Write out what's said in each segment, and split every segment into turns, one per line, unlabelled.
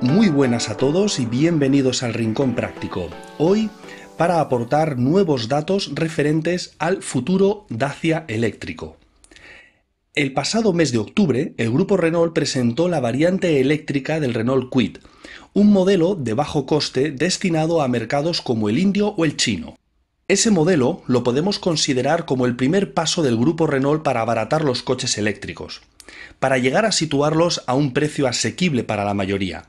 Muy buenas a todos y bienvenidos al Rincón Práctico. Hoy para aportar nuevos datos referentes al futuro Dacia eléctrico. El pasado mes de octubre, el grupo Renault presentó la variante eléctrica del Renault Quid, un modelo de bajo coste destinado a mercados como el indio o el chino. Ese modelo lo podemos considerar como el primer paso del grupo Renault para abaratar los coches eléctricos, para llegar a situarlos a un precio asequible para la mayoría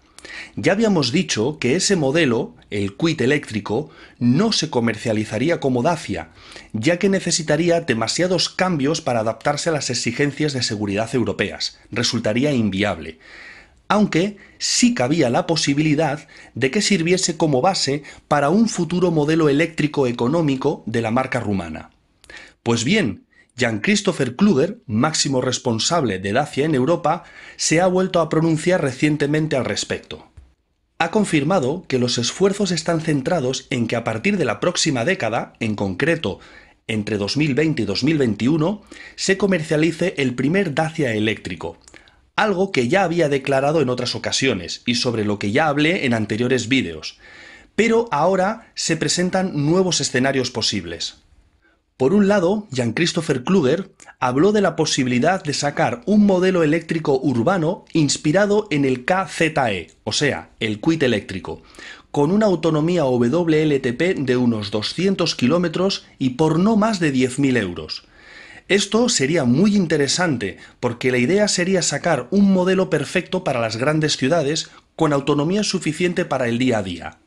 ya habíamos dicho que ese modelo, el quit eléctrico, no se comercializaría como Dacia, ya que necesitaría demasiados cambios para adaptarse a las exigencias de seguridad europeas. Resultaría inviable. Aunque sí cabía la posibilidad de que sirviese como base para un futuro modelo eléctrico económico de la marca rumana. Pues bien, jan christopher Kluger, máximo responsable de Dacia en Europa, se ha vuelto a pronunciar recientemente al respecto. Ha confirmado que los esfuerzos están centrados en que a partir de la próxima década, en concreto entre 2020 y 2021, se comercialice el primer Dacia eléctrico, algo que ya había declarado en otras ocasiones y sobre lo que ya hablé en anteriores vídeos, pero ahora se presentan nuevos escenarios posibles. Por un lado, Jan Christopher Kluger habló de la posibilidad de sacar un modelo eléctrico urbano inspirado en el KZE, o sea, el quit eléctrico, con una autonomía WLTP de unos 200 kilómetros y por no más de 10.000 euros. Esto sería muy interesante porque la idea sería sacar un modelo perfecto para las grandes ciudades con autonomía suficiente para el día a día.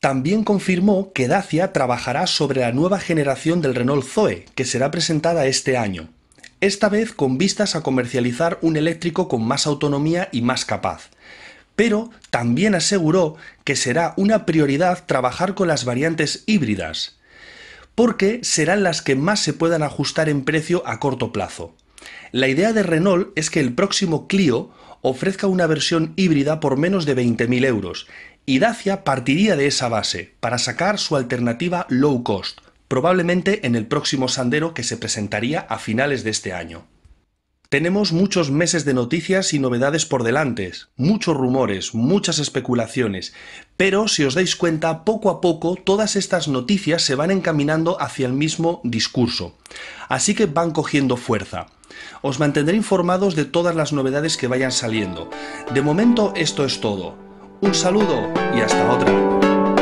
También confirmó que Dacia trabajará sobre la nueva generación del Renault Zoe, que será presentada este año, esta vez con vistas a comercializar un eléctrico con más autonomía y más capaz. Pero también aseguró que será una prioridad trabajar con las variantes híbridas, porque serán las que más se puedan ajustar en precio a corto plazo. La idea de Renault es que el próximo Clio ofrezca una versión híbrida por menos de 20.000 euros y Dacia partiría de esa base para sacar su alternativa low cost, probablemente en el próximo Sandero que se presentaría a finales de este año. Tenemos muchos meses de noticias y novedades por delante, muchos rumores, muchas especulaciones, pero si os dais cuenta, poco a poco todas estas noticias se van encaminando hacia el mismo discurso, así que van cogiendo fuerza. Os mantendré informados de todas las novedades que vayan saliendo. De momento esto es todo. Un saludo y hasta otra.